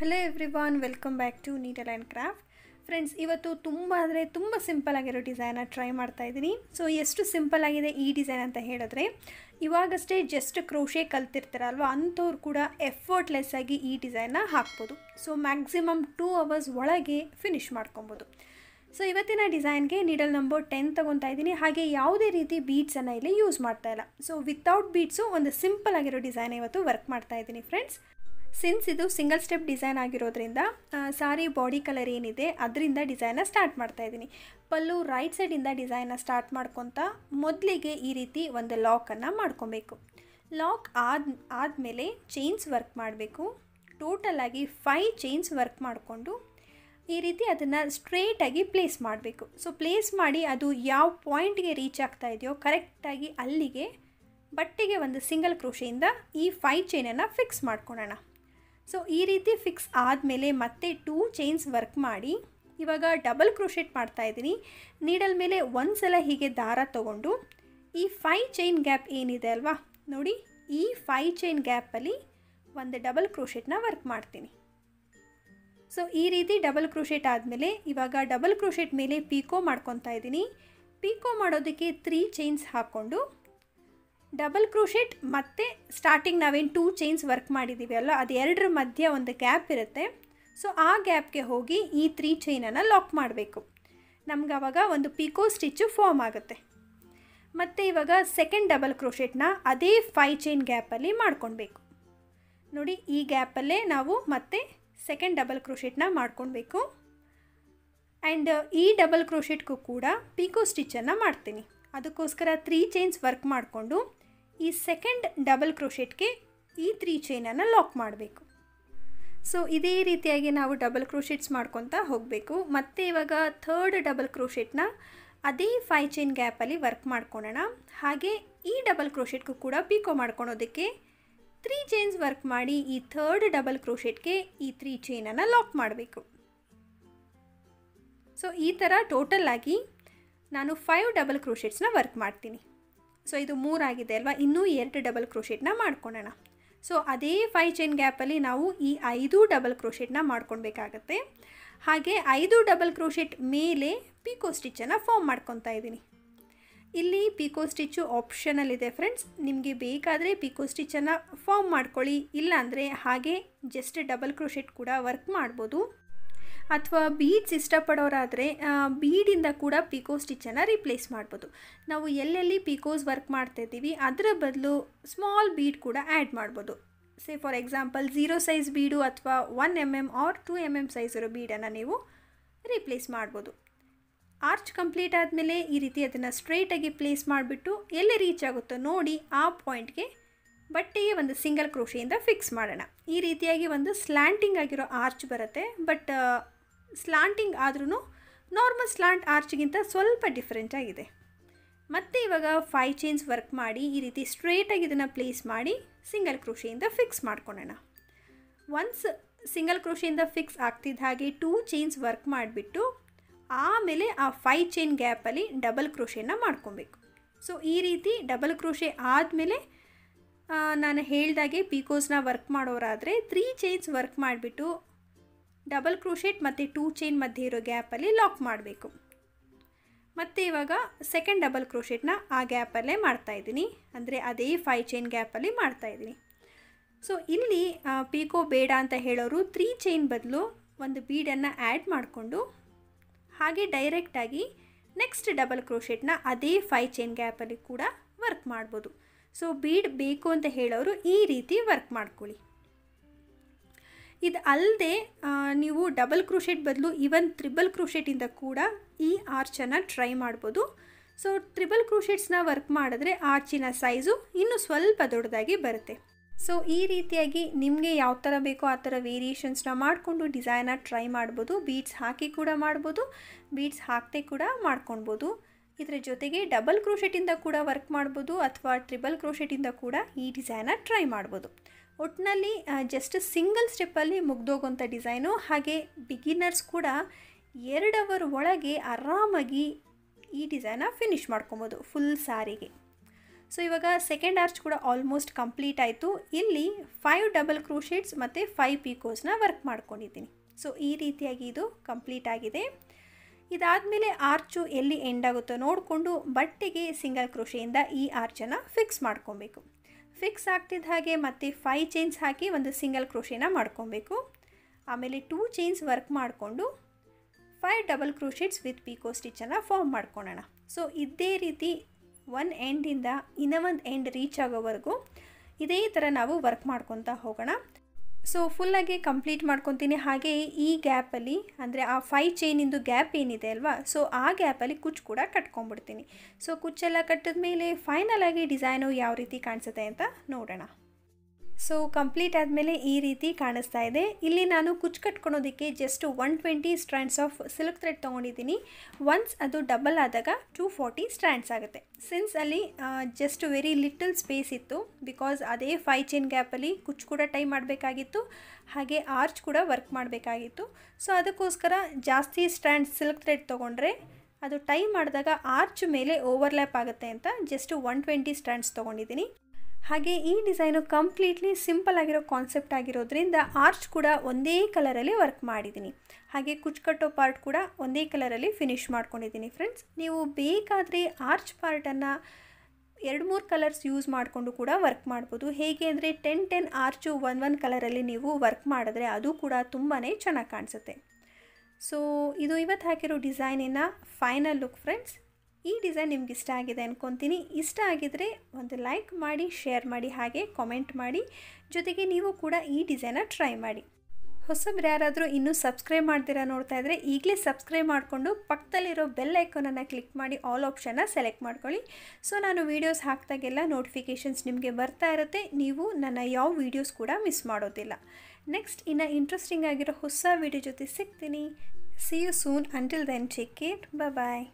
hello everyone welcome back to needle and craft friends ಇವತ್ತು ತುಂಬ ಅಂದರೆ ತುಂಬ ಸಿಂಪಲ್ ಆಗಿರೋ ಡಿಸೈನ ಟ್ರೈ ಮಾಡ್ತಾ ಇದ್ದೀನಿ ಸೊ ಎಷ್ಟು ಸಿಂಪಲ್ ಆಗಿದೆ ಈ ಡಿಸೈನ್ ಅಂತ ಹೇಳಿದ್ರೆ ಇವಾಗಷ್ಟೇ ಜಸ್ಟ್ ಕ್ರೋಶೆ ಕಲ್ತಿರ್ತಾರಲ್ವ ಅಂಥವ್ರು ಕೂಡ ಎಫರ್ಟ್ಲೆಸ್ ಆಗಿ ಈ ಡಿಸೈನ್ನ ಹಾಕ್ಬೋದು ಸೊ ಮ್ಯಾಕ್ಸಿಮಮ್ ಟೂ ಅವರ್ಸ್ ಒಳಗೆ ಫಿನಿಶ್ ಮಾಡ್ಕೊಬೋದು ಸೊ ಇವತ್ತಿನ ಡಿಸೈನ್ಗೆ ನೀಡಲ್ ನಂಬರ್ ಟೆನ್ ತೊಗೊತಾ ಇದ್ದೀನಿ ಹಾಗೆ ಯಾವುದೇ ರೀತಿ ಬೀಟ್ಸನ್ನು ಇಲ್ಲಿ ಯೂಸ್ ಮಾಡ್ತಾ ಇಲ್ಲ ಸೊ ವಿತೌಟ್ ಬೀಟ್ಸು ಒಂದು ಸಿಂಪಲ್ ಆಗಿರೋ ಡಿಸೈನ್ ಇವತ್ತು ವರ್ಕ್ ಮಾಡ್ತಾ ಇದ್ದೀನಿ ಫ್ರೆಂಡ್ಸ್ ಸಿನ್ಸ್ ಇದು ಸಿಂಗಲ್ ಸ್ಟೆಪ್ ಡಿಸೈನ್ ಆಗಿರೋದ್ರಿಂದ ಸಾರಿ ಬಾಡಿ ಕಲರ್ ಏನಿದೆ ಅದರಿಂದ ಡಿಸೈನ ಸ್ಟಾರ್ಟ್ ಮಾಡ್ತಾ ಇದ್ದೀನಿ ಪಲ್ಲು ರೈಟ್ ಸೈಡಿಂದ ಡಿಸೈನ ಸ್ಟಾರ್ಟ್ ಮಾಡ್ಕೊತ ಮೊದಲಿಗೆ ಈ ರೀತಿ ಒಂದು ಲಾಕನ್ನು ಮಾಡ್ಕೊಬೇಕು ಲಾಕ್ ಆದ ಆದಮೇಲೆ ಚೈನ್ಸ್ ವರ್ಕ್ ಮಾಡಬೇಕು ಟೋಟಲಾಗಿ ಫೈವ್ ಚೈನ್ಸ್ ವರ್ಕ್ ಮಾಡಿಕೊಂಡು ಈ ರೀತಿ ಅದನ್ನು ಸ್ಟ್ರೇಟಾಗಿ ಪ್ಲೇಸ್ ಮಾಡಬೇಕು ಸೊ ಪ್ಲೇಸ್ ಮಾಡಿ ಅದು ಯಾವ ಪಾಯಿಂಟ್ಗೆ ರೀಚ್ ಆಗ್ತಾ ಇದೆಯೋ ಕರೆಕ್ಟಾಗಿ ಅಲ್ಲಿಗೆ ಬಟ್ಟೆಗೆ ಒಂದು ಸಿಂಗಲ್ ಕ್ರೋಶೆಯಿಂದ ಈ ಫೈವ್ ಚೈನನ್ನು ಫಿಕ್ಸ್ ಮಾಡ್ಕೊಳ್ಳೋಣ ಸೊ ಈ ರೀತಿ ಫಿಕ್ಸ್ ಆದಮೇಲೆ ಮತ್ತೆ ಟೂ ಚೈನ್ಸ್ ವರ್ಕ್ ಮಾಡಿ ಇವಾಗ ಡಬಲ್ ಕ್ರೋಶೆಟ್ ಮಾಡ್ತಾ ಇದ್ದೀನಿ ನೀಡಲ್ ಮೇಲೆ ಒಂದು ಸಲ ಹೀಗೆ ದಾರ ತಗೊಂಡು ಈ ಫೈ ಚೈನ್ ಗ್ಯಾಪ್ ಏನಿದೆ ಅಲ್ವಾ ನೋಡಿ ಈ ಫೈ ಚೈನ್ ಗ್ಯಾಪಲ್ಲಿ ಒಂದು ಡಬಲ್ ಕ್ರೋಶೆಟ್ನ ವರ್ಕ್ ಮಾಡ್ತೀನಿ ಸೊ ಈ ರೀತಿ ಡಬಲ್ ಕ್ರೋಶೆಟ್ ಆದಮೇಲೆ ಇವಾಗ ಡಬಲ್ ಕ್ರೋಶೆಟ್ ಮೇಲೆ ಪೀಕೋ ಮಾಡ್ಕೊತಾ ಇದ್ದೀನಿ ಪೀಕೋ ಮಾಡೋದಕ್ಕೆ ತ್ರೀ ಚೈನ್ಸ್ ಹಾಕ್ಕೊಂಡು ಡಬಲ್ ಕ್ರೋಶೆಟ್ ಮತ್ತು ಸ್ಟಾರ್ಟಿಂಗ್ ನಾವೇನು ಟೂ ಚೈನ್ಸ್ ವರ್ಕ್ ಮಾಡಿದ್ದೀವಿ ಅಲ್ಲ ಅದು ಎರಡರ ಮಧ್ಯೆ ಒಂದು ಗ್ಯಾಪ್ ಇರುತ್ತೆ ಸೊ ಆ ಗ್ಯಾಪ್ಗೆ ಹೋಗಿ ಈ ತ್ರೀ ಚೈನನ್ನು ಲಾಕ್ ಮಾಡಬೇಕು ನಮ್ಗೆ ಅವಾಗ ಒಂದು ಪಿಕೋ ಸ್ಟಿಚ್ಚು ಫಾರ್ಮ್ ಆಗುತ್ತೆ ಮತ್ತು ಇವಾಗ ಸೆಕೆಂಡ್ ಡಬಲ್ ಕ್ರೋಶೆಟ್ನ ಅದೇ ಫೈ ಚೈನ್ ಗ್ಯಾಪಲ್ಲಿ ಮಾಡ್ಕೊಳ್ಬೇಕು ನೋಡಿ ಈ ಗ್ಯಾಪಲ್ಲೇ ನಾವು ಮತ್ತೆ ಸೆಕೆಂಡ್ ಡಬಲ್ ಕ್ರೋಶೆಟ್ನ ಮಾಡ್ಕೊಳ್ಬೇಕು ಆ್ಯಂಡ್ ಈ ಡಬಲ್ ಕ್ರೋಶೆಟ್ಗೂ ಕೂಡ ಪಿಕೋ ಸ್ಟಿಚ್ಚನ್ನು ಮಾಡ್ತೀನಿ ಅದಕ್ಕೋಸ್ಕರ ತ್ರೀ ಚೈನ್ಸ್ ವರ್ಕ್ ಮಾಡಿಕೊಂಡು ಈ ಸೆಕೆಂಡ್ ಡಬಲ್ ಕ್ರೋಶೆಟ್ಗೆ ಈ ತ್ರೀ ಚೈನನ್ನು ಲಾಕ್ ಮಾಡಬೇಕು ಸೊ ಇದೇ ರೀತಿಯಾಗಿ ನಾವು ಡಬಲ್ ಕ್ರೋಶೆಟ್ಸ್ ಮಾಡ್ಕೊತಾ ಹೋಗಬೇಕು ಮತ್ತು ಇವಾಗ ಥರ್ಡ್ ಡಬಲ್ ಕ್ರೋಶೆಟ್ನ ಅದೇ ಫೈ ಚೈನ್ ಗ್ಯಾಪಲ್ಲಿ ವರ್ಕ್ ಮಾಡ್ಕೊಳ್ಳೋಣ ಹಾಗೆ ಈ ಡಬಲ್ ಕ್ರೋಶೆಟ್ಗೂ ಕೂಡ ಪೀಕೋ ಮಾಡ್ಕೊಳೋದಕ್ಕೆ ತ್ರೀ ಚೈನ್ಸ್ ವರ್ಕ್ ಮಾಡಿ ಈ ಥರ್ಡ್ ಡಬಲ್ ಕ್ರೋಶೆಟ್ಗೆ ಈ ತ್ರೀ ಚೈನನ್ನು ಲಾಕ್ ಮಾಡಬೇಕು ಸೊ ಈ ಥರ ಟೋಟಲ್ ಆಗಿ ನಾನು ಫೈವ್ ಡಬಲ್ ಕ್ರೋಶೆಟ್ಸ್ನ ವರ್ಕ್ ಮಾಡ್ತೀನಿ ಸೊ ಇದು ಮೂರಾಗಿದೆ ಅಲ್ವಾ ಇನ್ನೂ ಎರಡು ಡಬಲ್ ಕ್ರೋಶೆಟ್ನ ಮಾಡ್ಕೊಳ್ಳೋಣ ಸೊ ಅದೇ ಫೈ ಚೈನ್ ಗ್ಯಾಪಲ್ಲಿ ನಾವು ಈ ಐದು ಡಬಲ್ ಕ್ರೋಶೆಟ್ನ ಮಾಡ್ಕೊಳ್ಬೇಕಾಗತ್ತೆ ಹಾಗೆ ಐದು ಡಬಲ್ ಕ್ರೋಶೆಟ್ ಮೇಲೆ ಪಿಕೋ ಸ್ಟಿಚ್ಚನ್ನು ಫಾರ್ಮ್ ಮಾಡ್ಕೊತಾ ಇದ್ದೀನಿ ಇಲ್ಲಿ ಪಿಕೋ ಸ್ಟಿಚ್ಚು ಆಪ್ಷನಲ್ ಇದೆ ಫ್ರೆಂಡ್ಸ್ ನಿಮಗೆ ಬೇಕಾದರೆ ಪಿಕೋ ಸ್ಟಿಚ್ಚನ್ನು ಫಾರ್ಮ್ ಮಾಡ್ಕೊಳ್ಳಿ ಇಲ್ಲಾಂದರೆ ಹಾಗೆ ಜಸ್ಟ್ ಡಬಲ್ ಕ್ರೋಶೆಟ್ ಕೂಡ ವರ್ಕ್ ಮಾಡ್ಬೋದು ಅಥವಾ ಬೀಡ್ಸ್ ಇಷ್ಟಪಡೋರಾದರೆ ಬೀಡಿಂದ ಕೂಡ ಪಿಕೋ ಸ್ಟಿಚ್ಚನ್ನು ರಿಪ್ಲೇಸ್ ಮಾಡ್ಬೋದು ನಾವು ಎಲ್ಲೆಲ್ಲಿ ಪಿಕೋಸ್ ವರ್ಕ್ ಮಾಡ್ತಾಯಿದ್ದೀವಿ ಅದರ ಬದಲು ಸ್ಮಾಲ್ ಬೀಡ್ ಕೂಡ ಆ್ಯಡ್ ಮಾಡ್ಬೋದು say for example zero size bead ಅಥವಾ one M M or two M M size ಇರೋ ಬೀಡನ್ನು ನೀವು ರಿಪ್ಲೇಸ್ ಮಾಡ್ಬೋದು ಆರ್ಚ್ ಕಂಪ್ಲೀಟ್ ಆದಮೇಲೆ ಈ ರೀತಿ ಅದನ್ನು ಸ್ಟ್ರೈಟಾಗಿ ಪ್ಲೇಸ್ ಮಾಡಿಬಿಟ್ಟು ಎಲ್ಲಿ ರೀಚ್ ಆಗುತ್ತೋ ನೋಡಿ ಆ ಪಾಯಿಂಟ್ಗೆ ಬಟ್ಟೆಗೆ ಒಂದು ಸಿಂಗಲ್ ಕ್ರೋಶಿಯಿಂದ ಫಿಕ್ಸ್ ಮಾಡೋಣ ಈ ರೀತಿಯಾಗಿ ಒಂದು ಸ್ಲ್ಯಾಂಟಿಂಗ್ ಆಗಿರೋ ಆರ್ಚ್ ಬರುತ್ತೆ ಬಟ್ ಸ್ಲಾಂಟಿಂಗ್ ಆದ್ರೂ ನಾರ್ಮಲ್ ಸ್ಲಾಂಟ್ ಆರ್ಚ್ಗಿಂತ ಸ್ವಲ್ಪ ಡಿಫ್ರೆಂಟ್ ಆಗಿದೆ ಮತ್ತೆ ಇವಾಗ ಫೈ ಚೈನ್ಸ್ ವರ್ಕ್ ಮಾಡಿ ಈ ರೀತಿ ಸ್ಟ್ರೇಟಾಗಿ ಇದನ್ನು ಪ್ಲೇಸ್ ಮಾಡಿ ಸಿಂಗಲ್ ಕ್ರೋಷಿಯಿಂದ ಫಿಕ್ಸ್ ಮಾಡ್ಕೊಳ್ಳೋಣ ಒನ್ಸ್ ಸಿಂಗಲ್ ಕ್ರೋಷಿಯಿಂದ ಫಿಕ್ಸ್ ಆಗ್ತಿದ್ದ ಹಾಗೆ ಟೂ ಚೈನ್ಸ್ ವರ್ಕ್ ಮಾಡಿಬಿಟ್ಟು ಆಮೇಲೆ ಆ ಫೈ ಚೈನ್ ಗ್ಯಾಪಲ್ಲಿ ಡಬಲ್ ಕ್ರೋಷಿಯನ್ನು ಮಾಡ್ಕೊಬೇಕು ಸೊ ಈ ರೀತಿ ಡಬಲ್ ಕ್ರೋಷೆ ಆದಮೇಲೆ ನಾನು ಹೇಳ್ದಾಗೆ ಪಿಕೋಸ್ನ ವರ್ಕ್ ಮಾಡೋರಾದರೆ ತ್ರೀ ಚೈನ್ಸ್ ವರ್ಕ್ ಮಾಡಿಬಿಟ್ಟು ಡಬಲ್ ಕ್ರೋಶೆಟ್ ಮತ್ತು ಟೂ ಚೈನ್ ಮಧ್ಯೆ ಇರೋ ಗ್ಯಾಪಲ್ಲಿ ಲಾಕ್ ಮಾಡಬೇಕು ಮತ್ತು ಇವಾಗ ಸೆಕೆಂಡ್ ಡಬಲ್ ಕ್ರೋಶೆಟ್ನ ಆ ಗ್ಯಾಪಲ್ಲೇ ಮಾಡ್ತಾಯಿದ್ದೀನಿ ಅಂದರೆ ಅದೇ ಫೈ ಚೈನ್ ಗ್ಯಾಪಲ್ಲಿ ಮಾಡ್ತಾಯಿದ್ದೀನಿ ಸೊ ಇಲ್ಲಿ ಪೀಕೋ ಬೇಡ ಅಂತ ಹೇಳೋರು ತ್ರೀ ಚೈನ್ ಬದಲು ಒಂದು ಬೀಡನ್ನು ಆ್ಯಡ್ ಮಾಡಿಕೊಂಡು ಹಾಗೆ ಡೈರೆಕ್ಟಾಗಿ ನೆಕ್ಸ್ಟ್ ಡಬಲ್ ಕ್ರೋಶೆಟ್ನ ಅದೇ ಫೈ ಚೈನ್ ಗ್ಯಾಪಲ್ಲಿ ಕೂಡ ವರ್ಕ್ ಮಾಡ್ಬೋದು ಸೊ ಬೀಡ್ ಬೇಕು ಅಂತ ಹೇಳೋರು ಈ ರೀತಿ ವರ್ಕ್ ಮಾಡ್ಕೊಳ್ಳಿ ಇದು ಅಲ್ಲದೆ ನೀವು ಡಬಲ್ ಕ್ರೋಶೆಟ್ ಬದಲು ಈವನ್ ತ್ರಿಬಲ್ ಕ್ರೂಶೇಟಿಂದ ಕೂಡ ಈ ಆರ್ಚನ್ನು ಟ್ರೈ ಮಾಡ್ಬೋದು ಸೊ ತ್ರಿಬಲ್ ಕ್ರೂಶೇಟ್ಸ್ನ ವರ್ಕ್ ಮಾಡಿದ್ರೆ ಆರ್ಚಿನ ಸೈಜು ಇನ್ನೂ ಸ್ವಲ್ಪ ದೊಡ್ಡದಾಗಿ ಬರುತ್ತೆ ಸೊ ಈ ರೀತಿಯಾಗಿ ನಿಮಗೆ ಯಾವ ಥರ ಬೇಕೋ ಆ ಥರ ವೇರಿಯೇಷನ್ಸ್ನ ಮಾಡಿಕೊಂಡು ಡಿಸೈನ ಟ್ರೈ ಮಾಡ್ಬೋದು ಬೀಡ್ಸ್ ಹಾಕಿ ಕೂಡ ಮಾಡ್ಬೋದು ಬೀಡ್ಸ್ ಹಾಕದೆ ಕೂಡ ಮಾಡ್ಕೊಳ್ಬೋದು ಇದರ ಜೊತೆಗೆ ಡಬಲ್ ಕ್ರೋಶೆಟಿಂದ ಕೂಡ ವರ್ಕ್ ಮಾಡ್ಬೋದು ಅಥವಾ ಟ್ರಿಬಲ್ ಕ್ರೋಶೆಟಿಂದ ಕೂಡ ಈ ಡಿಸೈನ ಟ್ರೈ ಮಾಡ್ಬೋದು ಒಟ್ಟಿನಲ್ಲಿ ಜಸ್ಟ್ ಸಿಂಗಲ್ ಸ್ಟೆಪ್ಪಲ್ಲಿ ಮುಗ್ದೋಗೋಂಥ ಡಿಸೈನು ಹಾಗೆ ಬಿಗಿನರ್ಸ್ ಕೂಡ ಎರಡು ಅವರ್ ಒಳಗೆ ಆರಾಮಾಗಿ ಈ ಡಿಸೈನ ಫಿನಿಷ್ ಮಾಡ್ಕೊಬೋದು ಫುಲ್ ಸಾರಿಗೆ ಸೊ ಇವಾಗ ಸೆಕೆಂಡ್ ಆರ್ಚ್ ಕೂಡ ಆಲ್ಮೋಸ್ಟ್ ಕಂಪ್ಲೀಟ್ ಆಯಿತು ಇಲ್ಲಿ ಫೈವ್ ಡಬಲ್ ಕ್ರೂಶೀಟ್ಸ್ ಮತ್ತು ಫೈವ್ ಪೀಕೋಸ್ನ ವರ್ಕ್ ಮಾಡ್ಕೊಂಡಿದ್ದೀನಿ ಸೊ ಈ ರೀತಿಯಾಗಿ ಇದು ಕಂಪ್ಲೀಟ್ ಆಗಿದೆ ಇದಾದಮೇಲೆ ಆರ್ಚು ಎಲ್ಲಿ ಎಂಡ್ ಆಗುತ್ತೋ ನೋಡಿಕೊಂಡು ಬಟ್ಟೆಗೆ ಸಿಂಗಲ್ ಕೃಷಿಯಿಂದ ಈ ಆರ್ಚನ್ನು ಫಿಕ್ಸ್ ಮಾಡ್ಕೊಬೇಕು ಫಿಕ್ಸ್ ಆಗ್ತಿದ್ದ ಹಾಗೆ ಮತ್ತೆ ಫೈ ಚೈನ್ಸ್ ಹಾಕಿ ಒಂದು ಸಿಂಗಲ್ ಕ್ರೋಶೆನ ಮಾಡ್ಕೊಬೇಕು ಆಮೇಲೆ ಟೂ ಚೈನ್ಸ್ ವರ್ಕ್ ಮಾಡಿಕೊಂಡು five double crochets with picot ಸ್ಟಿಚನ್ನು ಫಾರ್ಮ್ ಮಾಡ್ಕೊಳ್ಳೋಣ ಸೊ ಇದೇ ರೀತಿ ಒನ್ ಎಂಡಿಂದ ಇನ್ನೊಂದು ಎಂಡ್ ರೀಚ್ ಆಗೋವರೆಗೂ ಇದೇ ಥರ ನಾವು ವರ್ಕ್ ಮಾಡ್ಕೊತಾ ಹೋಗೋಣ ಸೊ ಫುಲ್ಲಾಗಿ ಕಂಪ್ಲೀಟ್ ಮಾಡ್ಕೊತೀನಿ ಹಾಗೆ ಈ ಗ್ಯಾಪಲ್ಲಿ ಅಂದರೆ ಆ ಫೈ ಚೈನಿಂದು ಗ್ಯಾಪ್ ಏನಿದೆ ಅಲ್ವಾ ಸೊ ಆ ಗ್ಯಾಪಲ್ಲಿ ಕುಚ್ಚು ಕೂಡ ಕಟ್ಕೊಂಬಿಡ್ತೀನಿ ಸೊ ಕುಚ್ಚೆಲ್ಲ ಕಟ್ಟಿದ ಮೇಲೆ ಆಗಿ ಡಿಸೈನು ಯಾವ ರೀತಿ ಕಾಣಿಸುತ್ತೆ ಅಂತ ನೋಡೋಣ ಸೊ ಕಂಪ್ಲೀಟ್ ಆದಮೇಲೆ ಈ ರೀತಿ ಕಾಣಿಸ್ತಾ ಇದೆ ಇಲ್ಲಿ ನಾನು ಕುಚ್ ಕಟ್ಕೊಳೋದಕ್ಕೆ just one twenty strands of silk thread ತೊಗೊಂಡಿದ್ದೀನಿ ಒನ್ಸ್ ಅದು ಡಬಲ್ ಆದಾಗ ಟೂ ಫಾರ್ಟಿ ಸ್ಟ್ರ್ಯಾಂಡ್ಸ್ ಆಗುತ್ತೆ ಸಿನ್ಸ್ ಅಲ್ಲಿ ಜಸ್ಟ್ ವೆರಿ ಲಿಟಲ್ ಸ್ಪೇಸ್ ಇತ್ತು ಬಿಕಾಸ್ ಅದೇ ಫೈ ಚೈನ್ ಗ್ಯಾಪಲ್ಲಿ ಕುಚ್ ಕೂಡ ಟೈ ಮಾಡಬೇಕಾಗಿತ್ತು ಹಾಗೆ ಆರ್ಚ್ ಕೂಡ ವರ್ಕ್ ಮಾಡಬೇಕಾಗಿತ್ತು ಸೊ ಅದಕ್ಕೋಸ್ಕರ ಜಾಸ್ತಿ ಸ್ಟ್ರ್ಯಾಂಡ್ ಸಿಲ್ಕ್ ಥ್ರೆಡ್ ತೊಗೊಂಡ್ರೆ ಅದು ಟೈ ಮಾಡಿದಾಗ ಆರ್ಚ್ ಮೇಲೆ ಓವರ್ಲ್ಯಾಪ್ ಆಗುತ್ತೆ ಅಂತ ಜಸ್ಟ್ ಒನ್ ಟ್ವೆಂಟಿ ಸ್ಟ್ಯಾಂಡ್ಸ್ ತೊಗೊಂಡಿದ್ದೀನಿ ಹಾಗೆ ಈ ಡಿಸೈನು ಕಂಪ್ಲೀಟ್ಲಿ ಸಿಂಪಲ್ ಆಗಿರೋ ಕಾನ್ಸೆಪ್ಟ್ ಆಗಿರೋದ್ರಿಂದ ಆರ್ಚ್ ಕೂಡ ಒಂದೇ ಕಲರಲ್ಲಿ ವರ್ಕ್ ಮಾಡಿದ್ದೀನಿ ಹಾಗೆ ಕುಚ್ಕಟ್ಟೋ ಪಾರ್ಟ್ ಕೂಡ ಒಂದೇ ಕಲರಲ್ಲಿ ಫಿನಿಷ್ ಮಾಡ್ಕೊಂಡಿದ್ದೀನಿ ಫ್ರೆಂಡ್ಸ್ ನೀವು ಬೇಕಾದರೆ ಆರ್ಚ್ ಪಾರ್ಟನ್ನು ಎರಡು ಮೂರು ಕಲರ್ಸ್ ಯೂಸ್ ಮಾಡಿಕೊಂಡು ಕೂಡ ವರ್ಕ್ ಮಾಡ್ಬೋದು ಹೇಗೆ ಅಂದರೆ ten ten arch one one ಕಲರಲ್ಲಿ ನೀವು ವರ್ಕ್ ಮಾಡಿದ್ರೆ ಅದು ಕೂಡ ತುಂಬಾ ಚೆನ್ನಾಗಿ ಕಾಣಿಸುತ್ತೆ ಸೊ ಇದು ಇವತ್ತು ಹಾಕಿರೋ ಡಿಸೈನಿನ ಫೈನಲ್ ಲುಕ್ ಫ್ರೆಂಡ್ಸ್ ಈ ಡಿಸೈನ್ ನಿಮ್ಗೆ ಇಷ್ಟ ಆಗಿದೆ ಅಂದ್ಕೊತೀನಿ ಇಷ್ಟ ಆಗಿದ್ರೆ ಒಂದು ಲೈಕ್ ಮಾಡಿ ಶೇರ್ ಮಾಡಿ ಹಾಗೆ ಕಾಮೆಂಟ್ ಮಾಡಿ ಜೊತೆಗೆ ನೀವು ಕೂಡ ಈ ಡಿಸೈನ ಟ್ರೈ ಮಾಡಿ ಹೊಸಬ್ರು ಯಾರಾದರೂ ಇನ್ನೂ ಸಬ್ಸ್ಕ್ರೈಬ್ ಮಾಡ್ತೀರಾ ನೋಡ್ತಾ ಇದ್ದರೆ ಈಗಲೇ ಸಬ್ಸ್ಕ್ರೈಬ್ ಮಾಡಿಕೊಂಡು ಪಕ್ಕದಲ್ಲಿರೋ ಬೆಲ್ ಐಕನನ್ನು ಕ್ಲಿಕ್ ಮಾಡಿ ಆಲ್ ಆಪ್ಷನ್ನ ಸೆಲೆಕ್ಟ್ ಮಾಡ್ಕೊಳ್ಳಿ ಸೊ ನಾನು ವೀಡಿಯೋಸ್ ಹಾಕಿದಾಗೆಲ್ಲ ನೋಟಿಫಿಕೇಷನ್ಸ್ ನಿಮಗೆ ಬರ್ತಾ ಇರುತ್ತೆ ನೀವು ನನ್ನ ಯಾವ ವೀಡಿಯೋಸ್ ಕೂಡ ಮಿಸ್ ಮಾಡೋದಿಲ್ಲ ನೆಕ್ಸ್ಟ್ ಇನ್ನು ಇಂಟ್ರೆಸ್ಟಿಂಗ್ ಆಗಿರೋ ಹೊಸ ವೀಡಿಯೋ ಜೊತೆ ಸಿಗ್ತೀನಿ see you soon until then chick it bye